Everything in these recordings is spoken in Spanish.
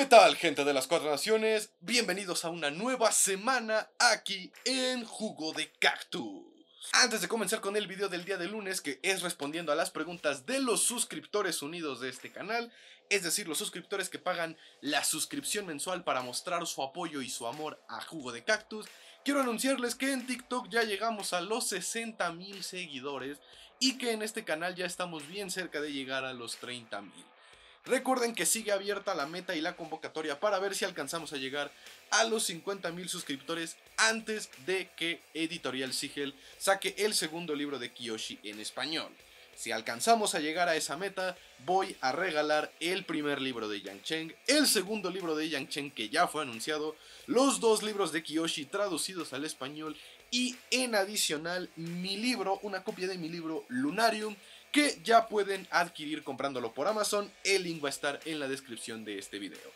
¿Qué tal, gente de las cuatro naciones? Bienvenidos a una nueva semana aquí en Jugo de Cactus. Antes de comenzar con el video del día de lunes, que es respondiendo a las preguntas de los suscriptores unidos de este canal, es decir, los suscriptores que pagan la suscripción mensual para mostrar su apoyo y su amor a Jugo de Cactus, quiero anunciarles que en TikTok ya llegamos a los 60 mil seguidores y que en este canal ya estamos bien cerca de llegar a los 30 mil. Recuerden que sigue abierta la meta y la convocatoria para ver si alcanzamos a llegar a los 50,000 suscriptores antes de que Editorial Sigel saque el segundo libro de Kiyoshi en español. Si alcanzamos a llegar a esa meta, voy a regalar el primer libro de Yang Cheng, el segundo libro de Yang Cheng que ya fue anunciado, los dos libros de Kiyoshi traducidos al español y en adicional mi libro, una copia de mi libro Lunarium, que ya pueden adquirir comprándolo por Amazon. El link va a estar en la descripción de este video.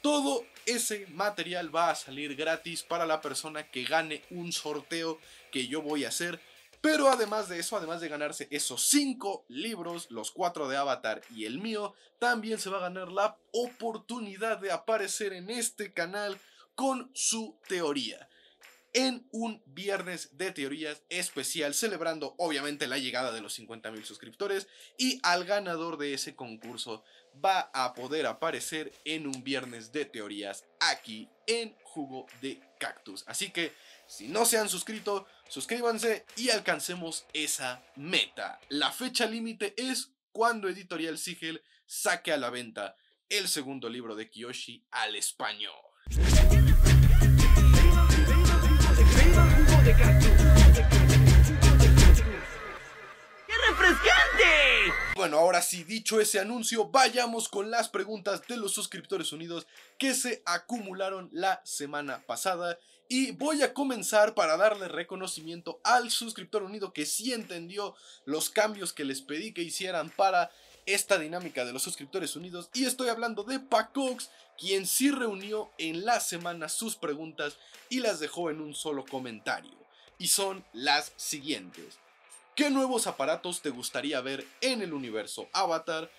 Todo ese material va a salir gratis para la persona que gane un sorteo que yo voy a hacer. Pero además de eso, además de ganarse esos 5 libros, los 4 de Avatar y el mío, también se va a ganar la oportunidad de aparecer en este canal con su teoría en un viernes de teorías especial, celebrando obviamente la llegada de los 50.000 mil suscriptores y al ganador de ese concurso va a poder aparecer en un viernes de teorías aquí en Jugo de Cactus. Así que si no se han suscrito, suscríbanse y alcancemos esa meta. La fecha límite es cuando Editorial Sigel saque a la venta el segundo libro de Kiyoshi al español. ¡Qué refrescante! Bueno, ahora sí, dicho ese anuncio, vayamos con las preguntas de los suscriptores unidos que se acumularon la semana pasada. Y voy a comenzar para darle reconocimiento al suscriptor unido que sí entendió los cambios que les pedí que hicieran para esta dinámica de los suscriptores unidos y estoy hablando de Pacox, quien sí reunió en la semana sus preguntas y las dejó en un solo comentario. Y son las siguientes. ¿Qué nuevos aparatos te gustaría ver en el universo Avatar?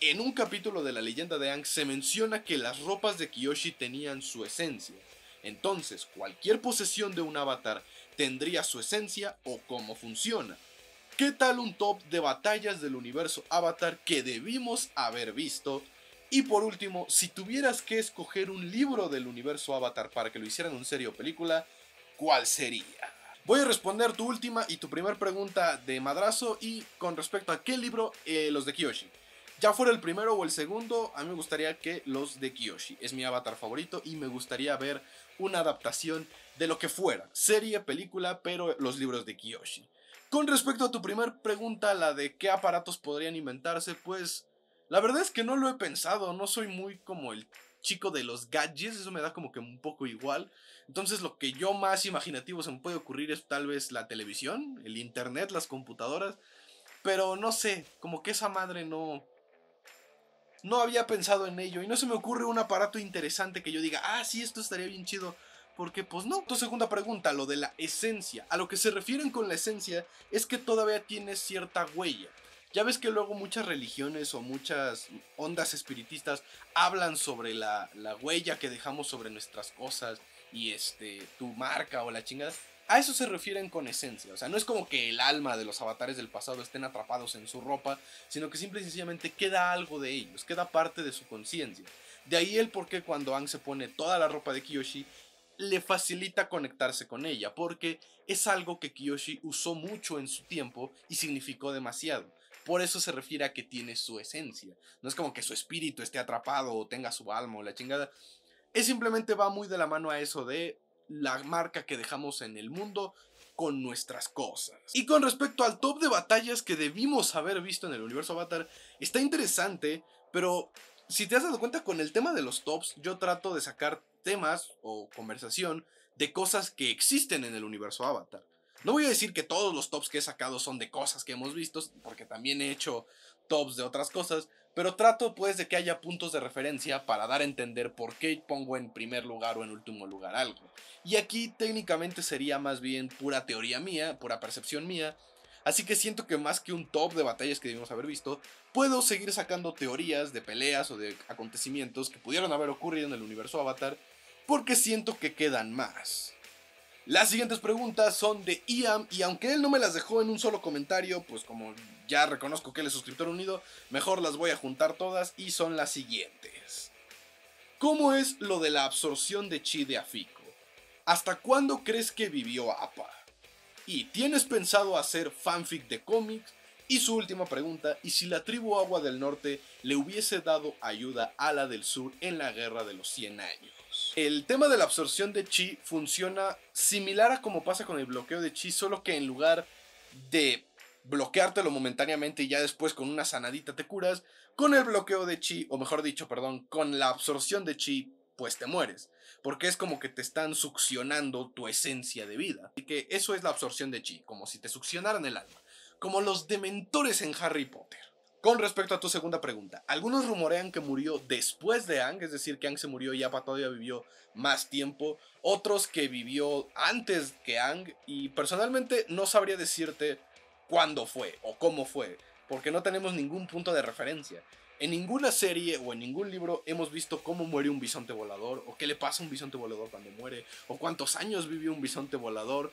En un capítulo de la leyenda de Ang se menciona que las ropas de Kiyoshi tenían su esencia. Entonces, cualquier posesión de un avatar tendría su esencia o cómo funciona. ¿Qué tal un top de batallas del universo Avatar que debimos haber visto? Y por último, si tuvieras que escoger un libro del universo Avatar para que lo hicieran un serie o película, ¿cuál sería? Voy a responder tu última y tu primera pregunta de madrazo y con respecto a qué libro, eh, los de Kiyoshi. Ya fuera el primero o el segundo, a mí me gustaría que los de Kiyoshi. Es mi avatar favorito y me gustaría ver una adaptación de lo que fuera, serie, película, pero los libros de Kiyoshi. Con respecto a tu primer pregunta, la de qué aparatos podrían inventarse, pues la verdad es que no lo he pensado, no soy muy como el chico de los gadgets, eso me da como que un poco igual. Entonces lo que yo más imaginativo se me puede ocurrir es tal vez la televisión, el internet, las computadoras, pero no sé, como que esa madre no... No había pensado en ello y no se me ocurre un aparato interesante que yo diga, ah, sí, esto estaría bien chido. Porque pues no. Tu segunda pregunta, lo de la esencia. A lo que se refieren con la esencia es que todavía tiene cierta huella. Ya ves que luego muchas religiones o muchas ondas espiritistas hablan sobre la, la huella que dejamos sobre nuestras cosas y este tu marca o la chingada. A eso se refieren con esencia. O sea, no es como que el alma de los avatares del pasado estén atrapados en su ropa, sino que simple y sencillamente queda algo de ellos, queda parte de su conciencia. De ahí el por qué cuando Aang se pone toda la ropa de Kiyoshi, le facilita conectarse con ella, porque es algo que Kiyoshi usó mucho en su tiempo y significó demasiado. Por eso se refiere a que tiene su esencia. No es como que su espíritu esté atrapado o tenga su alma o la chingada. Es simplemente va muy de la mano a eso de la marca que dejamos en el mundo con nuestras cosas. Y con respecto al top de batallas que debimos haber visto en el universo Avatar, está interesante, pero si te has dado cuenta con el tema de los tops, yo trato de sacar temas o conversación de cosas que existen en el universo Avatar. No voy a decir que todos los tops que he sacado son de cosas que hemos visto, porque también he hecho tops de otras cosas, pero trato pues de que haya puntos de referencia para dar a entender por qué pongo en primer lugar o en último lugar algo. Y aquí técnicamente sería más bien pura teoría mía, pura percepción mía, así que siento que más que un top de batallas que debimos haber visto, puedo seguir sacando teorías de peleas o de acontecimientos que pudieron haber ocurrido en el universo Avatar porque siento que quedan más. Las siguientes preguntas son de Iam y aunque él no me las dejó en un solo comentario, pues como ya reconozco que él es suscriptor unido, mejor las voy a juntar todas y son las siguientes. ¿Cómo es lo de la absorción de chi de Afiko? ¿Hasta cuándo crees que vivió APA? ¿Y tienes pensado hacer fanfic de cómics? Y su última pregunta, ¿y si la tribu Agua del Norte le hubiese dado ayuda a la del Sur en la Guerra de los 100 Años? El tema de la absorción de chi funciona similar a como pasa con el bloqueo de chi, solo que en lugar de bloqueártelo momentáneamente y ya después con una sanadita te curas, con el bloqueo de chi, o mejor dicho, perdón, con la absorción de chi, pues te mueres. Porque es como que te están succionando tu esencia de vida. Y que eso es la absorción de chi, como si te succionaran el alma. Como los dementores en Harry Potter. Con respecto a tu segunda pregunta, algunos rumorean que murió después de Ang, es decir, que Ang se murió y Appa todavía vivió más tiempo. Otros que vivió antes que Ang. Y personalmente no sabría decirte cuándo fue o cómo fue, porque no tenemos ningún punto de referencia. En ninguna serie o en ningún libro hemos visto cómo muere un bisonte volador, o qué le pasa a un bisonte volador cuando muere, o cuántos años vivió un bisonte volador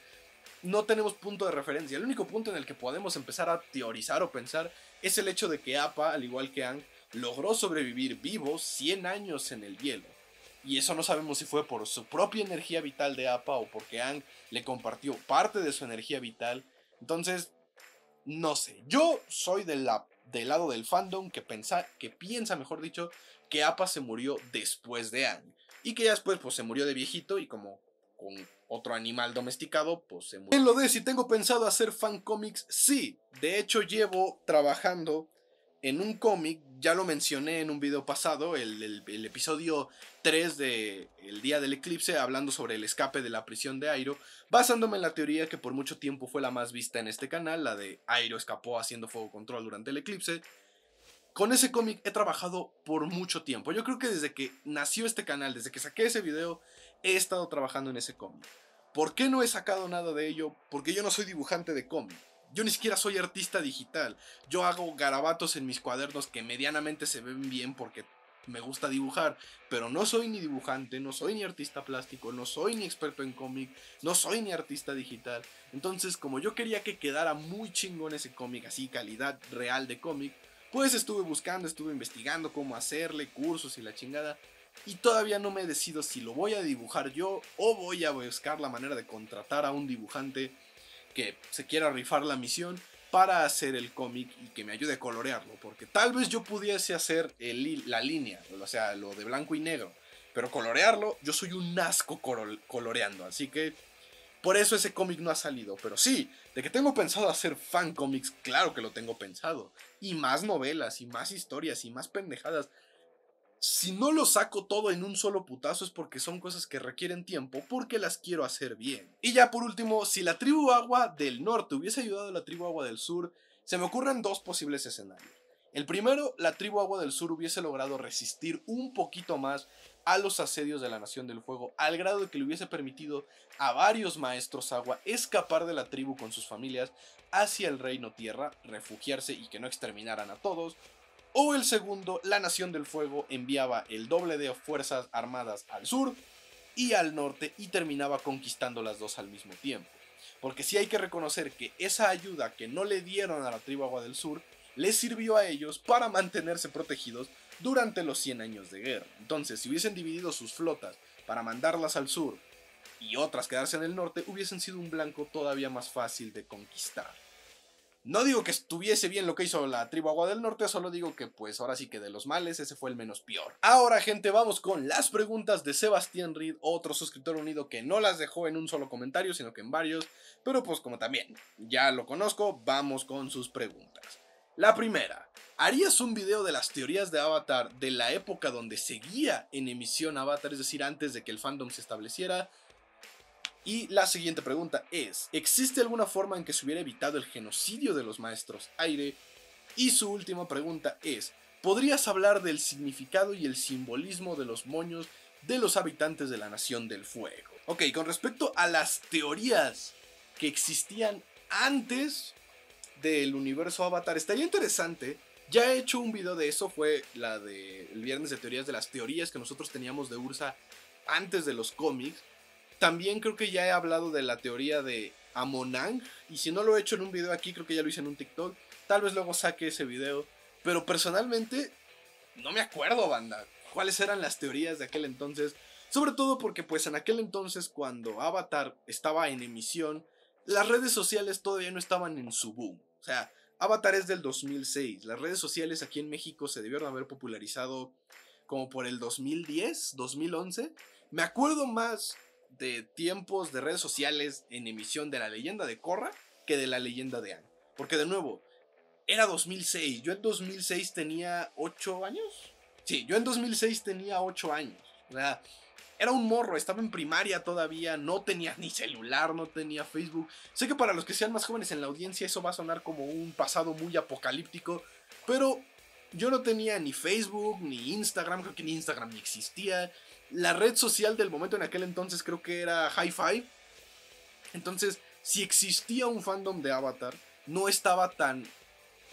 no tenemos punto de referencia. El único punto en el que podemos empezar a teorizar o pensar es el hecho de que apa al igual que Ang, logró sobrevivir vivo 100 años en el hielo. Y eso no sabemos si fue por su propia energía vital de apa o porque Ang le compartió parte de su energía vital. Entonces, no sé. Yo soy de la, del lado del fandom que, que piensa, mejor dicho, que apa se murió después de Ang. Y que ya después pues, se murió de viejito y como otro animal domesticado, pues En lo de si tengo pensado hacer fan comics, sí. De hecho, llevo trabajando en un cómic, ya lo mencioné en un video pasado, el, episodio 3 de El Día del Eclipse, hablando sobre el escape de la prisión de Airo, basándome en la teoría que por mucho tiempo fue la más vista en este canal, la de Airo escapó haciendo fuego control durante el eclipse. Con ese cómic he trabajado por mucho tiempo. Yo creo que desde que nació este canal, desde que saqué ese video, he estado trabajando en ese cómic. ¿Por qué no he sacado nada de ello? Porque yo no soy dibujante de cómic. Yo ni siquiera soy artista digital. Yo hago garabatos en mis cuadernos que medianamente se ven bien porque me gusta dibujar, pero no soy ni dibujante, no soy ni artista plástico, no soy ni experto en cómic, no soy ni artista digital. Entonces, como yo quería que quedara muy chingón ese cómic, así calidad real de cómic, pues estuve buscando, estuve investigando cómo hacerle, cursos y la chingada y todavía no me decido si lo voy a dibujar yo o voy a buscar la manera de contratar a un dibujante que se quiera rifar la misión para hacer el cómic y que me ayude a colorearlo, porque tal vez yo pudiese hacer el, la línea, o sea, lo de blanco y negro, pero colorearlo, yo soy un asco coloreando, así que por eso ese cómic no ha salido, pero sí, de que tengo pensado hacer fan cómics, claro que lo tengo pensado, y más novelas, y más historias, y más pendejadas, si no lo saco todo en un solo putazo es porque son cosas que requieren tiempo, porque las quiero hacer bien. Y ya por último, si la tribu agua del norte hubiese ayudado a la tribu agua del sur, se me ocurren dos posibles escenarios. El primero, la tribu agua del sur hubiese logrado resistir un poquito más a los asedios de la Nación del Fuego, al grado de que le hubiese permitido a varios maestros agua escapar de la tribu con sus familias hacia el reino tierra, refugiarse y que no exterminaran a todos, o el segundo, la Nación del Fuego enviaba el doble de fuerzas armadas al sur y al norte y terminaba conquistando las dos al mismo tiempo. Porque sí hay que reconocer que esa ayuda que no le dieron a la tribu Agua del Sur les sirvió a ellos para mantenerse protegidos durante los 100 años de guerra. Entonces, si hubiesen dividido sus flotas para mandarlas al sur y otras quedarse en el norte, hubiesen sido un blanco todavía más fácil de conquistar. No digo que estuviese bien lo que hizo la tribu Agua del Norte, solo digo que pues ahora sí que de los males ese fue el menos peor. Ahora gente, vamos con las preguntas de Sebastián Reed, otro suscriptor unido que no las dejó en un solo comentario, sino que en varios, pero pues como también ya lo conozco, vamos con sus preguntas. La primera, ¿harías un video de las teorías de Avatar de la época donde seguía en emisión Avatar, es decir, antes de que el fandom se estableciera? Y la siguiente pregunta es, ¿existe alguna forma en que se hubiera evitado el genocidio de los maestros aire? Y su última pregunta es, ¿podrías hablar del significado y el simbolismo de los moños de los habitantes de la Nación del Fuego? Ok, con respecto a las teorías que existían antes del universo Avatar, estaría interesante. Ya he hecho un video de eso, fue la del viernes de teorías, de las teorías que nosotros teníamos de Ursa antes de los cómics. También creo que ya he hablado de la teoría de Amonang. Y si no lo he hecho en un video aquí, creo que ya lo hice en un TikTok. Tal vez luego saque ese video. Pero personalmente, no me acuerdo, banda. ¿Cuáles eran las teorías de aquel entonces? Sobre todo porque pues en aquel entonces cuando Avatar estaba en emisión, las redes sociales todavía no estaban en su boom. O sea, Avatar es del 2006. Las redes sociales aquí en México se debieron haber popularizado como por el 2010, 2011. Me acuerdo más de tiempos de redes sociales en emisión de la leyenda de Corra que de la leyenda de Anne. Porque de nuevo, era 2006. Yo en 2006 tenía 8 años. Sí, yo en 2006 tenía 8 años. O sea, era un morro, estaba en primaria todavía, no tenía ni celular, no tenía Facebook. Sé que para los que sean más jóvenes en la audiencia eso va a sonar como un pasado muy apocalíptico, pero yo no tenía ni Facebook, ni Instagram, creo que ni Instagram ni existía. La red social del momento en aquel entonces creo que era Hi-Fi. Entonces, si existía un fandom de Avatar, no estaba tan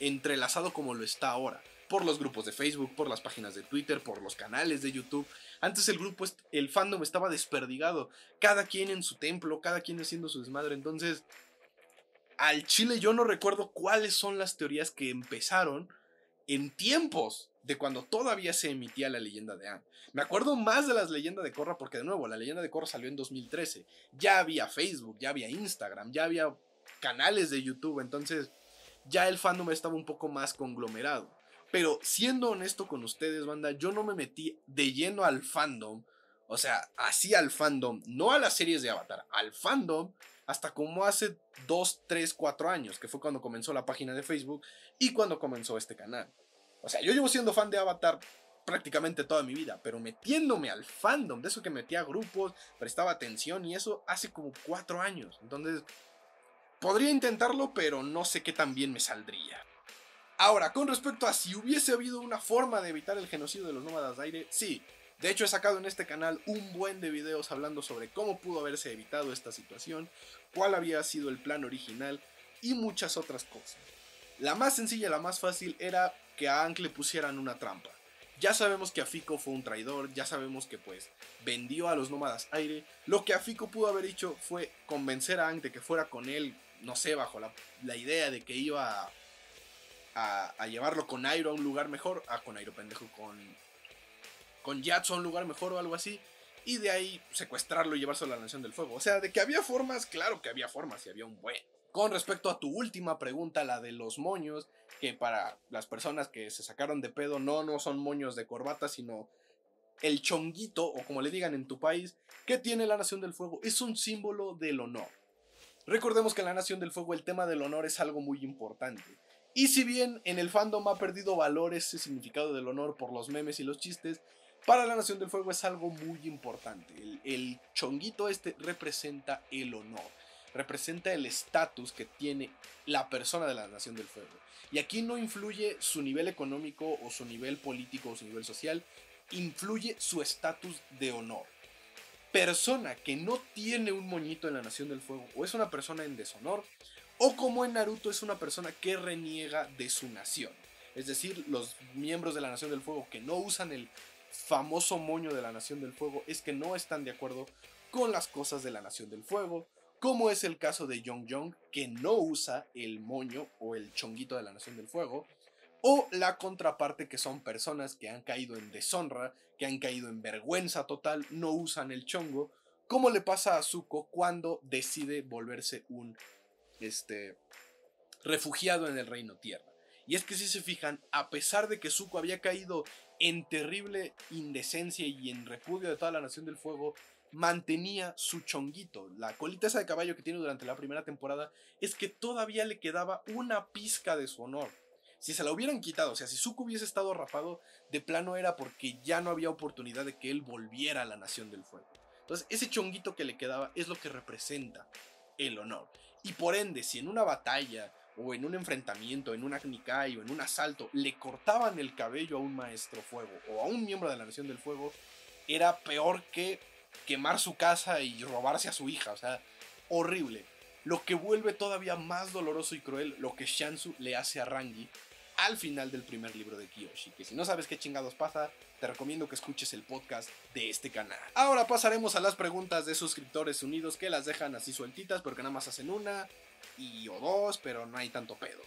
entrelazado como lo está ahora. Por los grupos de Facebook, por las páginas de Twitter, por los canales de YouTube. Antes el grupo, el fandom estaba desperdigado. Cada quien en su templo, cada quien haciendo su desmadre. Entonces, al chile yo no recuerdo cuáles son las teorías que empezaron en tiempos de cuando todavía se emitía la leyenda de Anne. Me acuerdo más de las leyendas de Corra porque de nuevo, la leyenda de Corra salió en 2013. Ya había Facebook, ya había Instagram, ya había canales de YouTube, entonces ya el fandom estaba un poco más conglomerado. Pero siendo honesto con ustedes, banda, yo no me metí de lleno al fandom, o sea, así al fandom, no a las series de Avatar, al fandom hasta como hace 2, 3, 4 años, que fue cuando comenzó la página de Facebook y cuando comenzó este canal. O sea, yo llevo siendo fan de Avatar prácticamente toda mi vida, pero metiéndome al fandom, de eso que metía grupos, prestaba atención y eso hace como cuatro años. Entonces, podría intentarlo, pero no sé qué tan bien me saldría. Ahora, con respecto a si hubiese habido una forma de evitar el genocidio de los nómadas de aire, sí. De hecho, he sacado en este canal un buen de videos hablando sobre cómo pudo haberse evitado esta situación, cuál había sido el plan original y muchas otras cosas. La más sencilla, la más fácil era que a le pusieran una trampa. Ya sabemos que Afiko fue un traidor, ya sabemos que pues vendió a los nómadas aire. Lo que Afiko pudo haber hecho fue convencer a Ank de que fuera con él, no sé, bajo la, idea de que iba a, llevarlo con Airo a un lugar mejor. a ah, con Airo, pendejo, con, con Yatsu a un lugar mejor o algo así. Y de ahí secuestrarlo y llevarse a la Nación del Fuego. O sea, de que había formas, claro que había formas y había un buen. Con respecto a tu última pregunta, la de los moños, que para las personas que se sacaron de pedo, no, no son moños de corbata, sino el chonguito, o como le digan en tu país, que tiene la Nación del Fuego, es un símbolo del honor. Recordemos que en la Nación del Fuego el tema del honor es algo muy importante. Y si bien en el fandom ha perdido valor ese significado del honor por los memes y los chistes, para la Nación del Fuego es algo muy importante. El, el chonguito este representa el honor representa el estatus que tiene la persona de la Nación del Fuego. Y aquí no influye su nivel económico o su nivel político o su nivel social, influye su estatus de honor. Persona que no tiene un moñito en la Nación del Fuego o es una persona en deshonor, o como en Naruto es una persona que reniega de su nación. Es decir, los miembros de la Nación del Fuego que no usan el famoso moño de la Nación del Fuego es que no están de acuerdo con las cosas de la Nación del Fuego, como es el caso de Jong Jong, que no usa el moño o el chonguito de la Nación del Fuego, o la contraparte que son personas que han caído en deshonra, que han caído en vergüenza total, no usan el chongo, ¿Cómo le pasa a Zuko cuando decide volverse un este, refugiado en el reino tierra. Y es que si se fijan, a pesar de que Zuko había caído en terrible indecencia y en repudio de toda la Nación del Fuego, mantenía su chonguito. La colita esa de caballo que tiene durante la primera temporada es que todavía le quedaba una pizca de su honor. Si se la hubieran quitado, o sea, si Zuko hubiese estado Arrapado, de plano era porque ya no había oportunidad de que él volviera a la Nación del Fuego. Entonces, ese chonguito que le quedaba es lo que representa el honor. Y por ende, si en una batalla o en un enfrentamiento, en un Agnikai o en un asalto, le cortaban el cabello a un maestro fuego o a un miembro de la Nación del Fuego, era peor que quemar su casa y robarse a su hija. O sea, horrible. Lo que vuelve todavía más doloroso y cruel lo que Shansu le hace a Rangi al final del primer libro de Kiyoshi. Que si no sabes qué chingados pasa, te recomiendo que escuches el podcast de este canal. Ahora pasaremos a las preguntas de suscriptores unidos que las dejan así sueltitas porque nada más hacen una y o dos, pero no hay tanto pedo.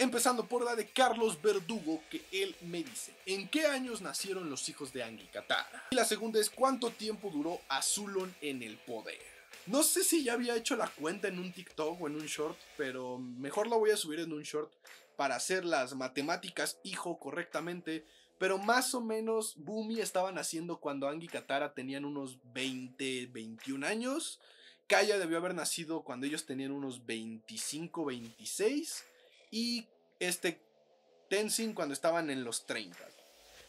Empezando por la de Carlos Verdugo, que él me dice, ¿en qué años nacieron los hijos de Katara? Y la segunda es, ¿cuánto tiempo duró Azulon en el poder? No sé si ya había hecho la cuenta en un TikTok o en un short, pero mejor la voy a subir en un short para hacer las matemáticas hijo correctamente. Pero más o menos Bumi estaban naciendo cuando Angie Katara tenían unos 20, 21 años. Kaya debió haber nacido cuando ellos tenían unos 25, 26 y este Tenzin cuando estaban en los 30.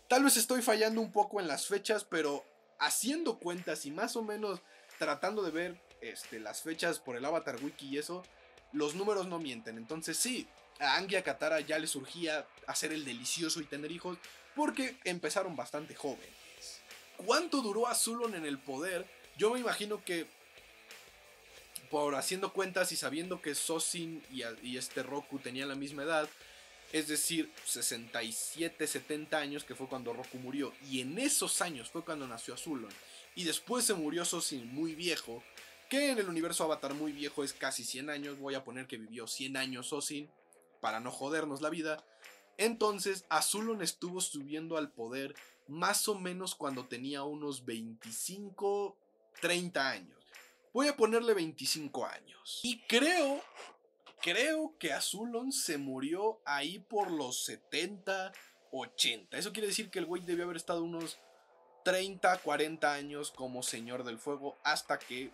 Tal vez estoy fallando un poco en las fechas, pero haciendo cuentas y más o menos tratando de ver este, las fechas por el Avatar Wiki y eso, los números no mienten. Entonces sí, a Angie Katara ya le surgía hacer el delicioso y tener hijos porque empezaron bastante jóvenes. ¿Cuánto duró Azulon en el poder? Yo me imagino que por haciendo cuentas y sabiendo que Sosin y, y este Roku tenían la misma edad, es decir, 67, 70 años, que fue cuando Roku murió. Y en esos años fue cuando nació Azulon. Y después se murió Sosin muy viejo, que en el universo Avatar muy viejo es casi 100 años. Voy a poner que vivió 100 años Sosin, para no jodernos la vida. Entonces, Azulon estuvo subiendo al poder más o menos cuando tenía unos 25, 30 años. Voy a ponerle 25 años. Y creo, creo que Azulon se murió ahí por los 70, 80. Eso quiere decir que el güey debió haber estado unos 30, 40 años como Señor del Fuego hasta que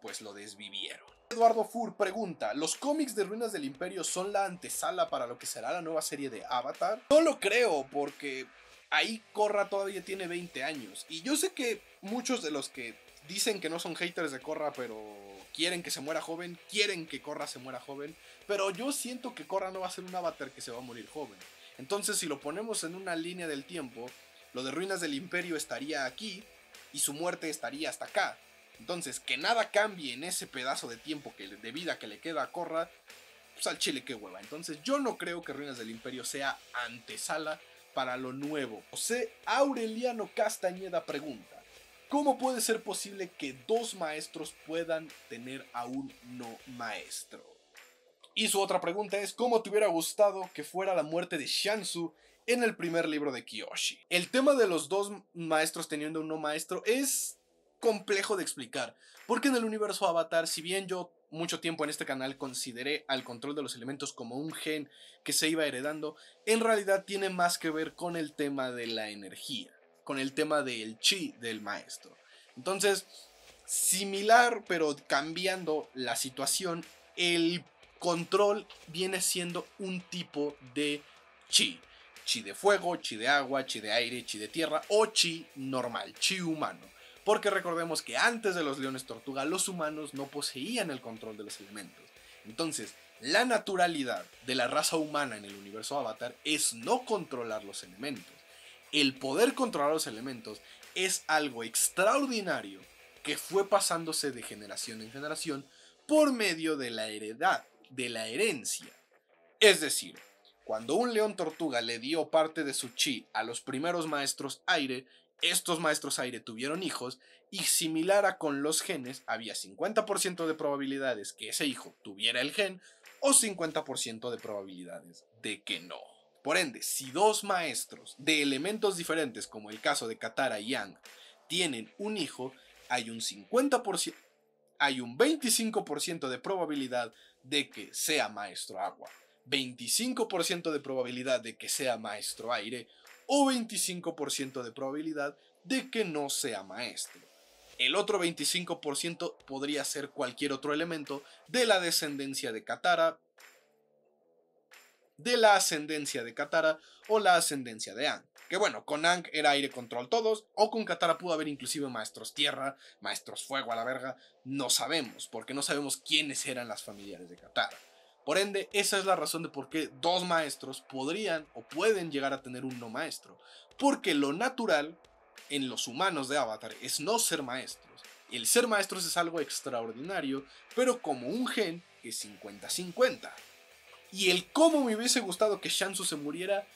pues lo desvivieron. Eduardo Fur pregunta, ¿los cómics de Ruinas del Imperio son la antesala para lo que será la nueva serie de Avatar? No lo creo porque ahí Corra todavía tiene 20 años y yo sé que muchos de los que dicen que no son haters de Corra, pero quieren que se muera joven, quieren que Corra se muera joven, pero yo siento que Corra no va a ser un avatar que se va a morir joven. Entonces, si lo ponemos en una línea del tiempo, lo de Ruinas del Imperio estaría aquí y su muerte estaría hasta acá. Entonces, que nada cambie en ese pedazo de tiempo que, de vida que le queda a Corra, pues al chile qué hueva. Entonces, yo no creo que Ruinas del Imperio sea antesala para lo nuevo. José Aureliano Castañeda pregunta. ¿Cómo puede ser posible que dos maestros puedan tener a un no maestro? Y su otra pregunta es, ¿cómo te hubiera gustado que fuera la muerte de Shansu en el primer libro de Kiyoshi? El tema de los dos maestros teniendo un no maestro es complejo de explicar, porque en el universo Avatar, si bien yo mucho tiempo en este canal consideré al control de los elementos como un gen que se iba heredando, en realidad tiene más que ver con el tema de la energía con el tema del chi del maestro. Entonces, similar pero cambiando la situación, el control viene siendo un tipo de chi. Chi de fuego, chi de agua, chi de aire, chi de tierra o chi normal, chi humano. Porque recordemos que antes de los leones tortuga los humanos no poseían el control de los elementos. Entonces, la naturalidad de la raza humana en el universo avatar es no controlar los elementos el poder controlar los elementos es algo extraordinario que fue pasándose de generación en generación por medio de la heredad, de la herencia. Es decir, cuando un león tortuga le dio parte de su chi a los primeros maestros aire, estos maestros aire tuvieron hijos y similar a con los genes, había 50% de probabilidades que ese hijo tuviera el gen o 50% de probabilidades de que no. Por ende, si dos maestros de elementos diferentes, como el caso de Katara y Yang, tienen un hijo, hay un 50%, hay un 25% de probabilidad de que sea maestro agua, 25% de probabilidad de que sea maestro aire o 25% de probabilidad de que no sea maestro. El otro 25% podría ser cualquier otro elemento de la descendencia de Katara, de la ascendencia de Katara o la ascendencia de An. Que bueno, con An era aire control todos, o con Katara pudo haber inclusive maestros tierra, maestros fuego a la verga, no sabemos, porque no sabemos quiénes eran las familiares de Katara. Por ende, esa es la razón de por qué dos maestros podrían o pueden llegar a tener un no maestro, porque lo natural en los humanos de Avatar es no ser maestros. El ser maestros es algo extraordinario, pero como un gen es 50-50. Y el cómo me hubiese gustado que Shansu se muriera,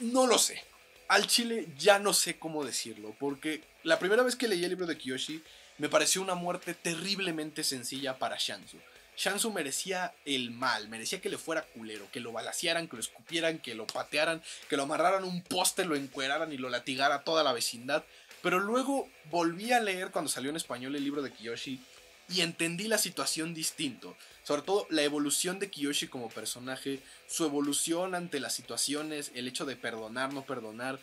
no lo sé. Al chile ya no sé cómo decirlo, porque la primera vez que leí el libro de Kiyoshi me pareció una muerte terriblemente sencilla para Shansu. Shansu merecía el mal, merecía que le fuera culero, que lo balaciaran que lo escupieran, que lo patearan, que lo amarraran a un poste, lo encueraran y lo latigara toda la vecindad. Pero luego volví a leer cuando salió en español el libro de Kiyoshi y entendí la situación distinto. Sobre todo la evolución de Kiyoshi como personaje, su evolución ante las situaciones, el hecho de perdonar, no perdonar.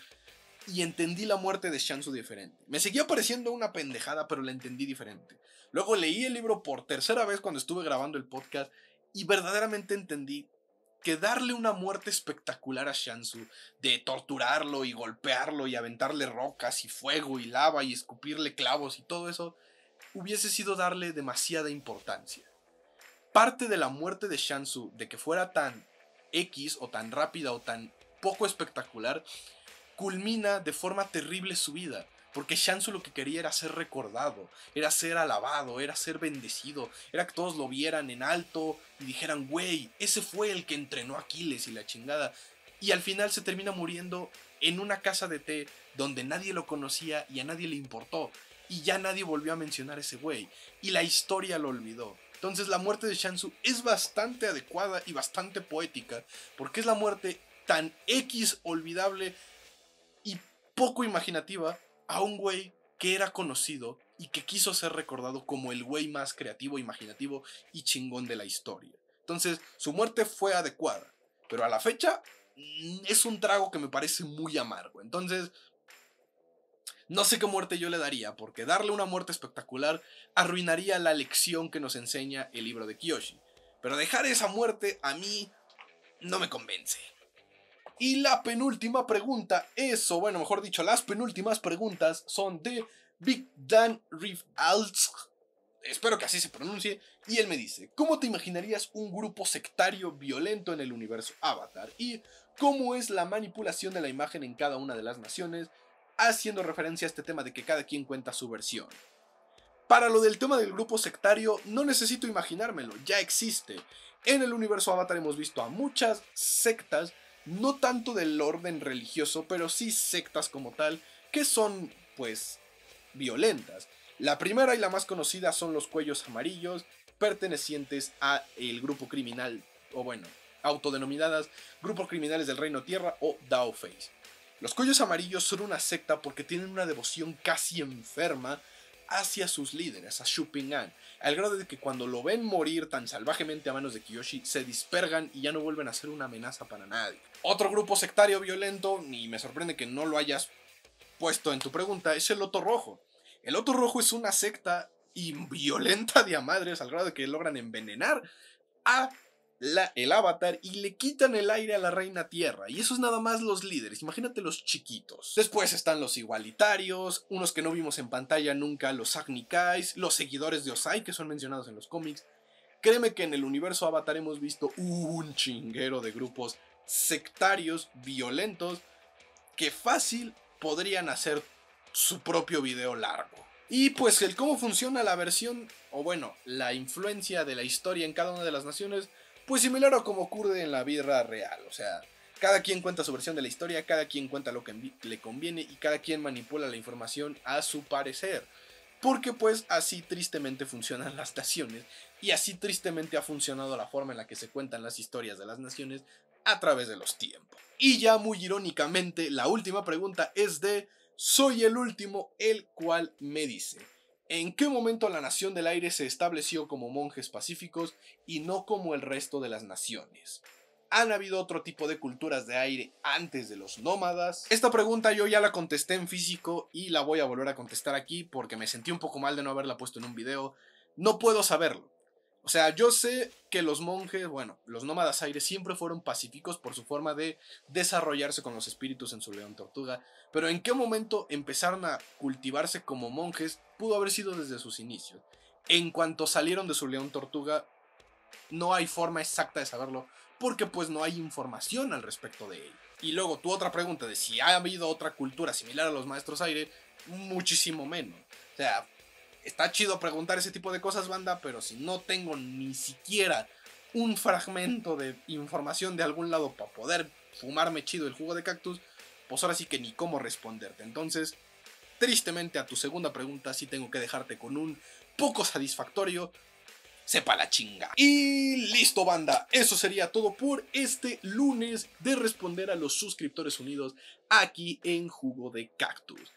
Y entendí la muerte de Shansu diferente. Me seguía pareciendo una pendejada, pero la entendí diferente. Luego leí el libro por tercera vez cuando estuve grabando el podcast y verdaderamente entendí que darle una muerte espectacular a Shansu, de torturarlo y golpearlo y aventarle rocas y fuego y lava y escupirle clavos y todo eso, hubiese sido darle demasiada importancia. Parte de la muerte de Shansu, de que fuera tan X o tan rápida o tan poco espectacular, culmina de forma terrible su vida. Porque Shansu lo que quería era ser recordado, era ser alabado, era ser bendecido, era que todos lo vieran en alto y dijeran, güey, ese fue el que entrenó a Aquiles y la chingada. Y al final se termina muriendo en una casa de té donde nadie lo conocía y a nadie le importó y ya nadie volvió a mencionar a ese güey. Y la historia lo olvidó. Entonces la muerte de Shansu es bastante adecuada y bastante poética, porque es la muerte tan X olvidable y poco imaginativa a un güey que era conocido y que quiso ser recordado como el güey más creativo, imaginativo y chingón de la historia. Entonces su muerte fue adecuada, pero a la fecha mm, es un trago que me parece muy amargo. Entonces no sé qué muerte yo le daría, porque darle una muerte espectacular arruinaría la lección que nos enseña el libro de Kiyoshi. Pero dejar esa muerte a mí no me convence. Y la penúltima pregunta, eso, bueno, mejor dicho, las penúltimas preguntas son de Big Dan Rivalsk. Espero que así se pronuncie. Y él me dice, ¿cómo te imaginarías un grupo sectario violento en el universo Avatar? ¿Y cómo es la manipulación de la imagen en cada una de las naciones? haciendo referencia a este tema de que cada quien cuenta su versión. Para lo del tema del grupo sectario, no necesito imaginármelo, ya existe. En el universo Avatar hemos visto a muchas sectas, no tanto del orden religioso, pero sí sectas como tal, que son, pues, violentas. La primera y la más conocida son los cuellos amarillos, pertenecientes a el grupo criminal, o bueno, autodenominadas Grupos Criminales del Reino Tierra o Dao Face los cuellos amarillos son una secta porque tienen una devoción casi enferma hacia sus líderes, a Shu An, al grado de que cuando lo ven morir tan salvajemente a manos de Kiyoshi, se dispergan y ya no vuelven a ser una amenaza para nadie. Otro grupo sectario violento, y me sorprende que no lo hayas puesto en tu pregunta, es el Loto Rojo. El Loto Rojo es una secta inviolenta violenta de amadres al grado de que logran envenenar a el avatar y le quitan el aire a la reina tierra. Y eso es nada más los líderes, imagínate los chiquitos. Después están los igualitarios, unos que no vimos en pantalla nunca, los Agnikais, los seguidores de Osai que son mencionados en los cómics. Créeme que en el universo Avatar hemos visto un chinguero de grupos sectarios, violentos, que fácil podrían hacer su propio video largo. Y pues el cómo funciona la versión, o bueno, la influencia de la historia en cada una de las naciones, pues similar a como ocurre en la vida real, o sea, cada quien cuenta su versión de la historia, cada quien cuenta lo que le conviene y cada quien manipula la información a su parecer. Porque pues así tristemente funcionan las naciones y así tristemente ha funcionado la forma en la que se cuentan las historias de las naciones a través de los tiempos. Y ya muy irónicamente, la última pregunta es de, soy el último el cual me dice, ¿En qué momento la Nación del Aire se estableció como monjes pacíficos y no como el resto de las naciones? ¿Han habido otro tipo de culturas de aire antes de los nómadas? Esta pregunta yo ya la contesté en físico y la voy a volver a contestar aquí porque me sentí un poco mal de no haberla puesto en un video. No puedo saberlo. O sea, yo sé que los monjes, bueno, los nómadas aires siempre fueron pacíficos por su forma de desarrollarse con los espíritus en su león tortuga, pero en qué momento empezaron a cultivarse como monjes pudo haber sido desde sus inicios. En cuanto salieron de su león tortuga, no hay forma exacta de saberlo, porque pues no hay información al respecto de él. Y luego tu otra pregunta de si ha habido otra cultura similar a los maestros aire, muchísimo menos. O sea, está chido preguntar ese tipo de cosas, banda, pero si no tengo ni siquiera un fragmento de información de algún lado para poder fumarme chido el jugo de cactus, pues ahora sí que ni cómo responderte. Entonces, tristemente a tu segunda pregunta sí tengo que dejarte con un poco satisfactorio. Sepa la chinga. Y listo, banda. Eso sería todo por este lunes de responder a los suscriptores unidos aquí en Jugo de Cactus.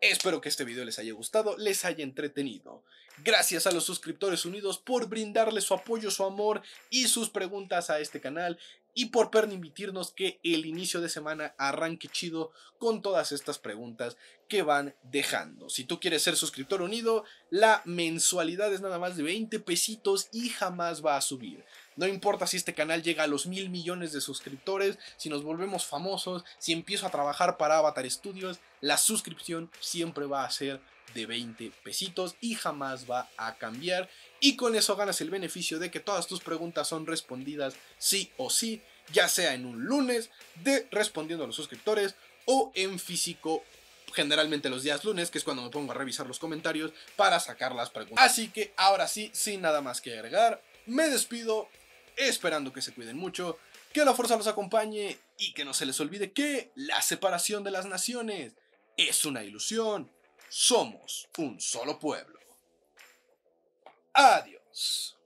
Espero que este video les haya gustado, les haya entretenido. Gracias a los suscriptores unidos por brindarles su apoyo, su amor y sus preguntas a este canal y por permitirnos que el inicio de semana arranque chido con todas estas preguntas que van dejando. Si tú quieres ser suscriptor unido, la mensualidad es nada más de 20 pesitos y jamás va a subir. No importa si este canal llega a los mil millones de suscriptores, si nos volvemos famosos, si empiezo a trabajar para Avatar Studios, la suscripción siempre va a ser de 20 pesitos y jamás va a cambiar. Y con eso ganas el beneficio de que todas tus preguntas son respondidas sí o sí, ya sea en un lunes de respondiendo a los suscriptores o en físico generalmente los días lunes, que es cuando me pongo a revisar los comentarios para sacar las preguntas. Así que ahora sí, sin nada más que agregar, me despido esperando que se cuiden mucho, que la fuerza los acompañe y que no se les olvide que la separación de las naciones es una ilusión. Somos un solo pueblo. Adiós.